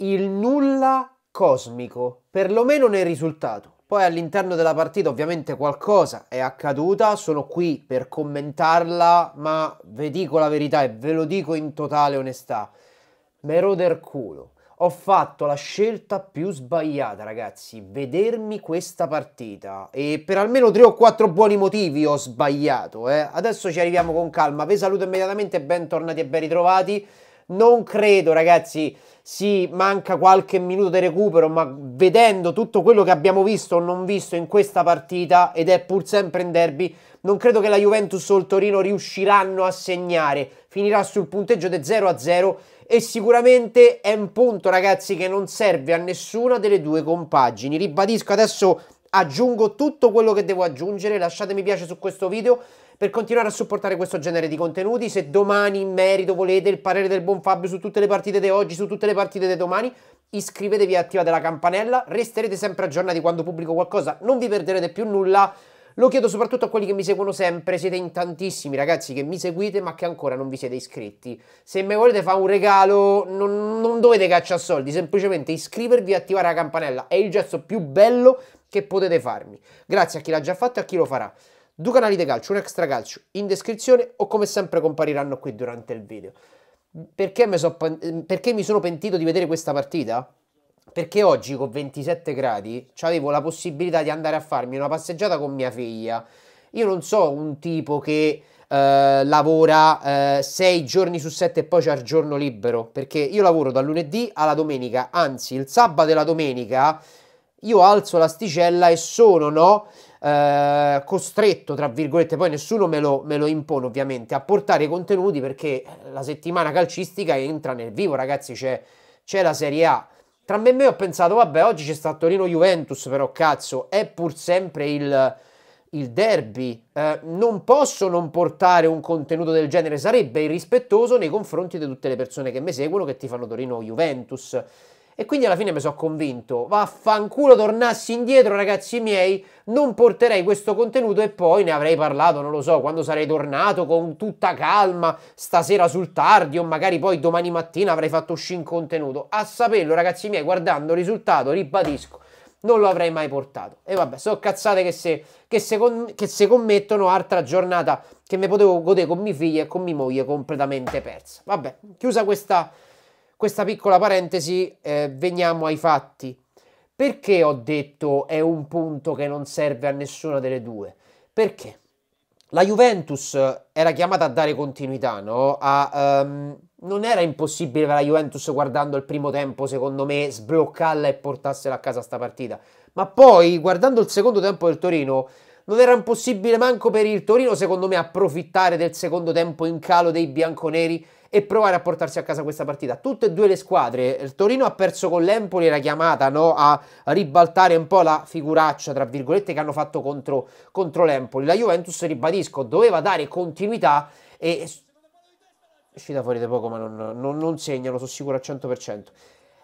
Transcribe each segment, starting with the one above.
il nulla cosmico, perlomeno nel risultato. Poi all'interno della partita ovviamente qualcosa è accaduta, sono qui per commentarla, ma vi dico la verità e ve lo dico in totale onestà. M'ero del culo. Ho fatto la scelta più sbagliata, ragazzi, vedermi questa partita. E per almeno tre o quattro buoni motivi ho sbagliato. Eh. Adesso ci arriviamo con calma. Vi saluto immediatamente, bentornati e ben ritrovati. Non credo, ragazzi. si manca qualche minuto di recupero, ma vedendo tutto quello che abbiamo visto o non visto in questa partita, ed è pur sempre in derby, non credo che la Juventus o il Torino riusciranno a segnare. Finirà sul punteggio di 0 a 0 e sicuramente è un punto, ragazzi, che non serve a nessuna delle due compagini. Ribadisco adesso aggiungo tutto quello che devo aggiungere, lasciatemi piace su questo video per continuare a supportare questo genere di contenuti. Se domani in merito volete il parere del buon Fabio su tutte le partite di oggi, su tutte le partite di domani, iscrivetevi e attivate la campanella, resterete sempre aggiornati quando pubblico qualcosa, non vi perderete più nulla. Lo chiedo soprattutto a quelli che mi seguono sempre, siete in tantissimi ragazzi che mi seguite ma che ancora non vi siete iscritti. Se mi volete fare un regalo non, non dovete cacciare soldi, semplicemente iscrivervi e attivare la campanella, è il gesto più bello che potete farmi. Grazie a chi l'ha già fatto e a chi lo farà. Due canali di calcio, un extra calcio, in descrizione o come sempre compariranno qui durante il video. Perché mi, so, ehm, perché mi sono pentito di vedere questa partita? Perché oggi con 27 gradi avevo la possibilità di andare a farmi una passeggiata con mia figlia. Io non so un tipo che eh, lavora 6 eh, giorni su 7 e poi c'è il giorno libero, perché io lavoro dal lunedì alla domenica, anzi il sabato e la domenica io alzo l'asticella e sono, no? Eh, costretto, tra virgolette, poi nessuno me lo, me lo, impone ovviamente, a portare contenuti perché la settimana calcistica entra nel vivo, ragazzi, c'è, c'è la Serie A. Tra me e me ho pensato, vabbè, oggi c'è stato Torino-Juventus, però cazzo, è pur sempre il, il derby. Eh, non posso non portare un contenuto del genere, sarebbe irrispettoso nei confronti di tutte le persone che mi seguono che ti fanno Torino-Juventus. E quindi alla fine mi sono convinto, vaffanculo tornassi indietro ragazzi miei, non porterei questo contenuto e poi ne avrei parlato, non lo so, quando sarei tornato con tutta calma, stasera sul tardi o magari poi domani mattina avrei fatto uscire un contenuto. A saperlo ragazzi miei, guardando il risultato, ribadisco, non lo avrei mai portato. E vabbè, sono cazzate che se, che se, con, che se commettono altra giornata che mi potevo godere con mia figlia e con mia moglie completamente persa. Vabbè, chiusa questa questa piccola parentesi, eh, veniamo ai fatti. Perché ho detto è un punto che non serve a nessuna delle due? Perché la Juventus era chiamata a dare continuità, no? A, um, non era impossibile per la Juventus guardando il primo tempo, secondo me, sbloccarla e portarsela a casa sta partita. Ma poi, guardando il secondo tempo del Torino, non era impossibile manco per il Torino, secondo me, approfittare del secondo tempo in calo dei bianconeri e provare a portarsi a casa questa partita. Tutte e due le squadre, il Torino ha perso con l'Empoli la chiamata no? a ribaltare un po' la figuraccia, tra virgolette, che hanno fatto contro, contro l'Empoli. La Juventus, ribadisco, doveva dare continuità e... È uscita fuori da poco, ma non, non, non segnano, sono sicuro al 100%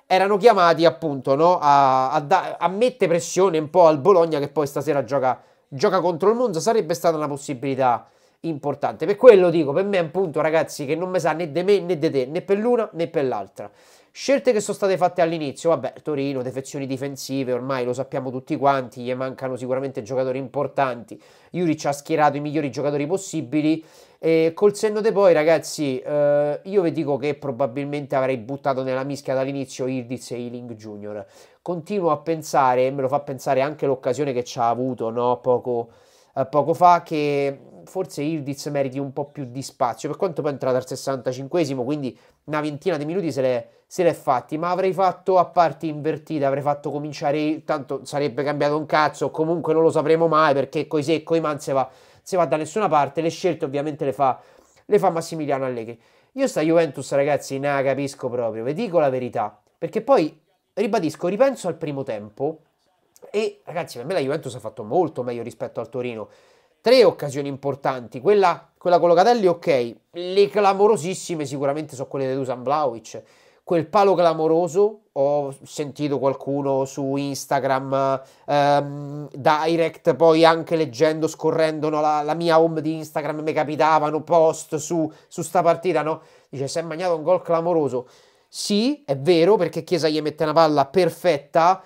erano chiamati appunto no, a, a, da, a, mettere pressione un po' al Bologna che poi stasera gioca, gioca contro il Monza. Sarebbe stata una possibilità importante. Per quello dico, per me è un punto, ragazzi, che non mi sa né di me né di te, né per l'una né per l'altra. Scelte che sono state fatte all'inizio, vabbè, Torino, defezioni difensive, ormai lo sappiamo tutti quanti, gli mancano sicuramente giocatori importanti. Juric ha schierato i migliori giocatori possibili. E col senno di poi, ragazzi, eh, io vi dico che probabilmente avrei buttato nella mischia dall'inizio Irdiz e Ealing Junior. Continuo a pensare, e me lo fa pensare anche l'occasione che ci ha avuto, no? Poco eh, poco fa che forse Ildiz meriti un po' più di spazio, per quanto poi è entrato al 65 esimo quindi una ventina di minuti se l'è, se l'è fatti, ma avrei fatto a parte invertita, avrei fatto cominciare, tanto sarebbe cambiato un cazzo, comunque non lo sapremo mai perché coi secco e man se va, se va da nessuna parte, le scelte ovviamente le fa, le fa Massimiliano Allegri. Io sta Juventus ragazzi, ne capisco proprio, vi dico la verità, perché poi, ribadisco, ripenso al primo tempo, e ragazzi, per me la Juventus ha fatto molto meglio rispetto al Torino. Tre occasioni importanti, quella, quella con Locatelli ok, le clamorosissime sicuramente sono quelle di Dusan Vlaovic. Quel palo clamoroso, ho sentito qualcuno su Instagram ehm, direct, poi anche leggendo, scorrendo no, la, la, mia home di Instagram, mi capitavano post su, su sta partita, no? Dice, si è mangiato un gol clamoroso. Sì, è vero, perché Chiesa gli mette una palla perfetta,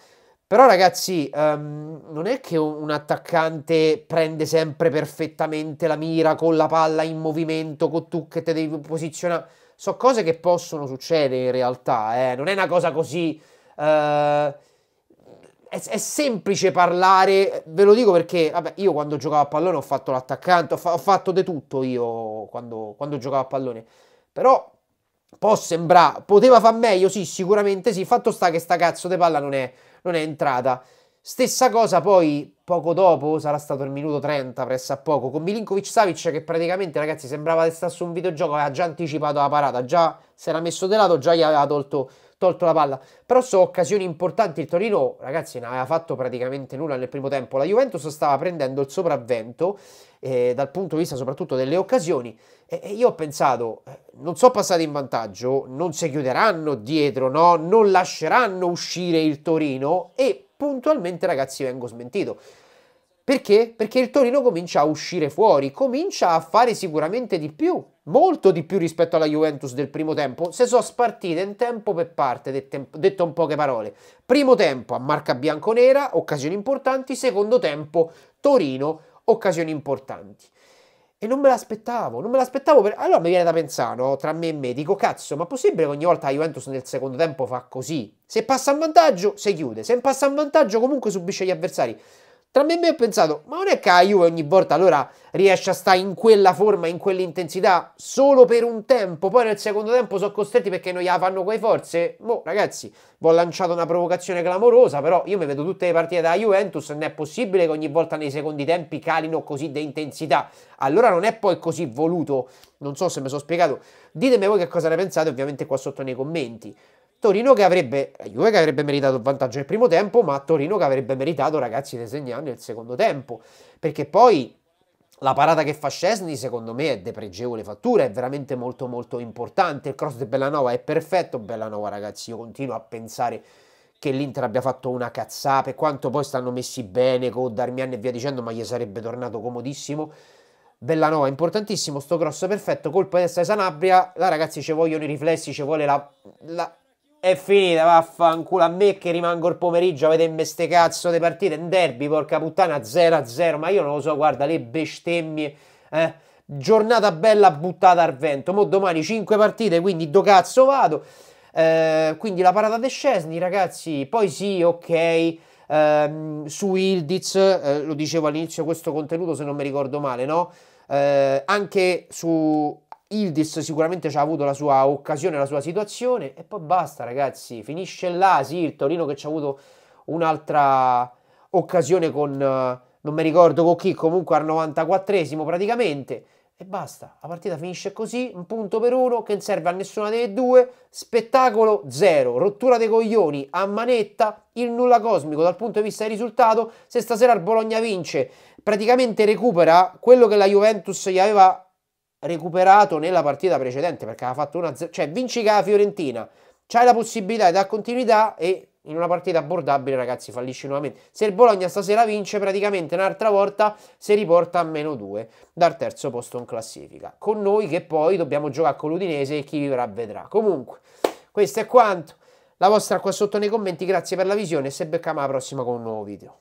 però ragazzi, um, non è che un attaccante prende sempre perfettamente la mira con la palla in movimento, con tu che te devi posizionare. Sono cose che possono succedere in realtà, eh. non è una cosa così... Uh, è, è, semplice parlare, ve lo dico perché vabbè, io quando giocavo a pallone ho fatto l'attaccante, ho, fa ho, fatto di tutto io quando, quando giocavo a pallone. Però può sembrare, poteva far meglio, sì, sicuramente sì, fatto sta che sta cazzo di palla non è non è entrata. Stessa cosa poi poco dopo, sarà stato il minuto 30 presso a poco, con Milinkovic Savic che praticamente ragazzi sembrava di stare su un videogioco, aveva già anticipato la parata, già si era messo de lato, già gli aveva tolto tolto la palla. Però sono occasioni importanti. Il Torino, ragazzi, non aveva fatto praticamente nulla nel primo tempo. La Juventus stava prendendo il sopravvento eh, dal punto di vista soprattutto delle occasioni. E, e io ho pensato, eh, non sono passati in vantaggio, non si chiuderanno dietro, no? non lasceranno uscire il Torino. E puntualmente, ragazzi, vengo smentito. Perché? Perché il Torino comincia a uscire fuori, comincia a fare sicuramente di più, molto di più rispetto alla Juventus del primo tempo, se sono spartite in tempo per parte, detto in poche parole. Primo tempo a marca bianconera, occasioni importanti, secondo tempo Torino, occasioni importanti. E non me l'aspettavo, non me l'aspettavo. Per... Allora mi viene da pensare, no? tra me e me, dico cazzo, ma è possibile che ogni volta la Juventus nel secondo tempo fa così? Se passa in vantaggio, si chiude, se passa in vantaggio comunque subisce gli avversari. Tra me e me ho pensato, ma non è che la Juve ogni volta allora riesce a stare in quella forma, in quell'intensità, solo per un tempo, poi nel secondo tempo sono costretti perché non gliela fanno quei forze? Boh, ragazzi, vi ho lanciato una provocazione clamorosa, però io mi vedo tutte le partite da Juventus, non è possibile che ogni volta nei secondi tempi calino così di intensità. Allora non è poi così voluto, non so se mi sono spiegato. Ditemi voi che cosa ne pensate, ovviamente qua sotto nei commenti. Torino che avrebbe, Juve che avrebbe meritato il vantaggio nel primo tempo, ma Torino che avrebbe meritato, ragazzi, di segnare nel secondo tempo. Perché poi la parata che fa Scesni, secondo me, è depregevole fattura, è veramente molto molto importante. Il cross di Bellanova è perfetto. Bellanova, ragazzi, io continuo a pensare che l'Inter abbia fatto una cazzata, per quanto poi stanno messi bene con Darmian e via dicendo, ma gli sarebbe tornato comodissimo. Bellanova, importantissimo, sto cross perfetto, colpo di testa di Sanabria, là ragazzi ci vogliono i riflessi, ci vuole la, la è finita, vaffanculo. A me che rimango il pomeriggio a vedermi ste cazzo di partite in derby, porca puttana, 0-0. Ma io non lo so, guarda, le bestemmie. Eh? Giornata bella buttata al vento. Mo domani 5 partite, quindi do cazzo vado. Eh, quindi la parata di Scesni, ragazzi. Poi sì, ok. Eh, su Ildiz, eh, lo dicevo all'inizio questo contenuto se non mi ricordo male, no? Eh, anche su Ildis sicuramente ci ha avuto la sua occasione, la sua situazione e poi basta ragazzi, finisce là, sì, il Torino che ci ha avuto un'altra occasione con, eh, non mi ricordo con chi, comunque al 94esimo praticamente e basta, la partita finisce così, un punto per uno che non serve a nessuna delle due, spettacolo zero, rottura dei coglioni a manetta, il nulla cosmico dal punto di vista del risultato, se stasera il Bologna vince praticamente recupera quello che la Juventus gli aveva recuperato nella partita precedente perché aveva fatto una... cioè vinci la Fiorentina, c'hai la possibilità di dare continuità e in una partita abbordabile ragazzi fallisci nuovamente. Se il Bologna stasera vince praticamente un'altra volta si riporta a meno 2 dal terzo posto in classifica. Con noi che poi dobbiamo giocare con l'Udinese e chi vivrà vedrà. Comunque, questo è quanto. La vostra qua sotto nei commenti, grazie per la visione e se becchiamo alla prossima con un nuovo video.